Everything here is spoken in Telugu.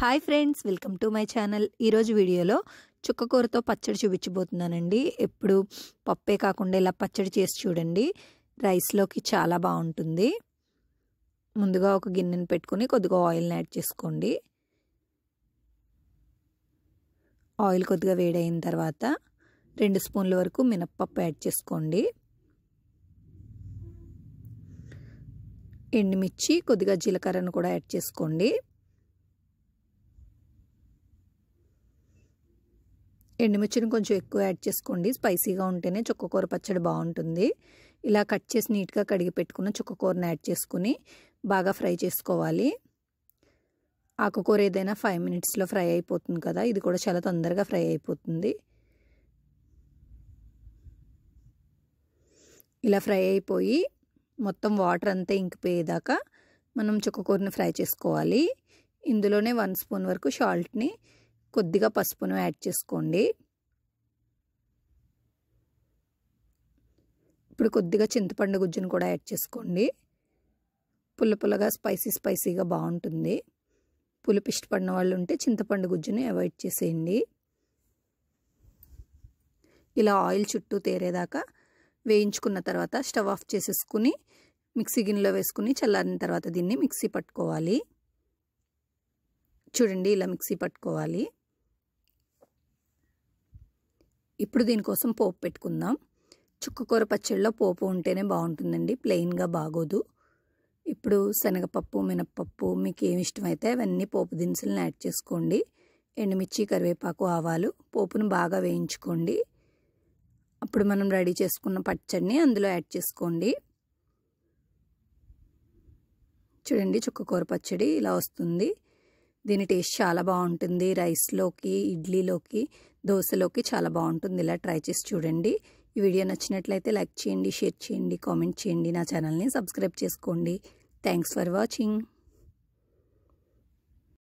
hi friends welcome to my channel ఈరోజు వీడియోలో చుక్కకూరతో పచ్చడి చూపించబోతున్నానండి ఎప్పుడు పప్పే కాకుండా ఇలా పచ్చడి చేసి చూడండి రైస్లోకి చాలా బాగుంటుంది ముందుగా ఒక గిన్నెను పెట్టుకుని కొద్దిగా ఆయిల్ని యాడ్ చేసుకోండి ఆయిల్ కొద్దిగా వేడైన తర్వాత రెండు స్పూన్ల వరకు మినప్పప్పు యాడ్ చేసుకోండి ఎండుమిర్చి కొద్దిగా జీలకర్రను కూడా యాడ్ చేసుకోండి ఎండుమిర్చిని కొంచెం ఎక్కువ యాడ్ చేసుకోండి స్పైసీగా ఉంటేనే చుక్కకూర పచ్చడి బాగుంటుంది ఇలా కట్ చేసి నీట్గా కడిగి పెట్టుకున్న చుక్కకూరని యాడ్ చేసుకుని బాగా ఫ్రై చేసుకోవాలి ఆకుకూర ఏదైనా ఫైవ్ మినిట్స్లో ఫ్రై అయిపోతుంది కదా ఇది కూడా చాలా తొందరగా ఫ్రై అయిపోతుంది ఇలా ఫ్రై అయిపోయి మొత్తం వాటర్ అంతా ఇంకిపోయేదాకా మనం చుక్కకూరని ఫ్రై చేసుకోవాలి ఇందులోనే వన్ స్పూన్ వరకు షాల్ట్ని కొద్దిగా పసుపును యాడ్ చేసుకోండి ఇప్పుడు కొద్దిగా చింతపండు గుజ్జును కూడా యాడ్ చేసుకోండి పుల్ల పుల్లగా స్పైసీ స్పైసీగా బాగుంటుంది పులుపు ఇష్టపడిన వాళ్ళు ఉంటే చింతపండు గుజ్జుని అవాయిడ్ చేసేయండి ఇలా ఆయిల్ చుట్టూ తేరేదాకా వేయించుకున్న తర్వాత స్టవ్ ఆఫ్ చేసేసుకుని మిక్సీ గిన్నెలో వేసుకుని చల్లారిన తర్వాత దీన్ని మిక్సీ పట్టుకోవాలి చూడండి ఇలా మిక్సీ పట్టుకోవాలి ఇప్పుడు దీనికోసం పోపు పెట్టుకుందాం చుక్కకూర పచ్చడిలో పోపు ఉంటేనే బాగుంటుందండి ప్లెయిన్గా బాగోదు ఇప్పుడు శనగపప్పు మినప్పప్పు మీకు ఏమి ఇష్టమైతే అవన్నీ పోపు దినుసులను యాడ్ చేసుకోండి ఎండుమిర్చి కరివేపాకు ఆవాలు పోపును బాగా వేయించుకోండి అప్పుడు మనం రెడీ చేసుకున్న పచ్చడిని అందులో యాడ్ చేసుకోండి చూడండి చుక్కకూర పచ్చడి ఇలా వస్తుంది దీని టేస్ట్ చాలా బాగుంటుంది రైస్లోకి ఇడ్లీలోకి దోశలోకి చాలా బాగుంటుంది ఇలా ట్రై చేసి చూడండి ఈ వీడియో నచ్చినట్లయితే లైక్ చేయండి షేర్ చేయండి కామెంట్ చేయండి నా ఛానల్ని సబ్స్క్రైబ్ చేసుకోండి థ్యాంక్స్ ఫర్ వాచింగ్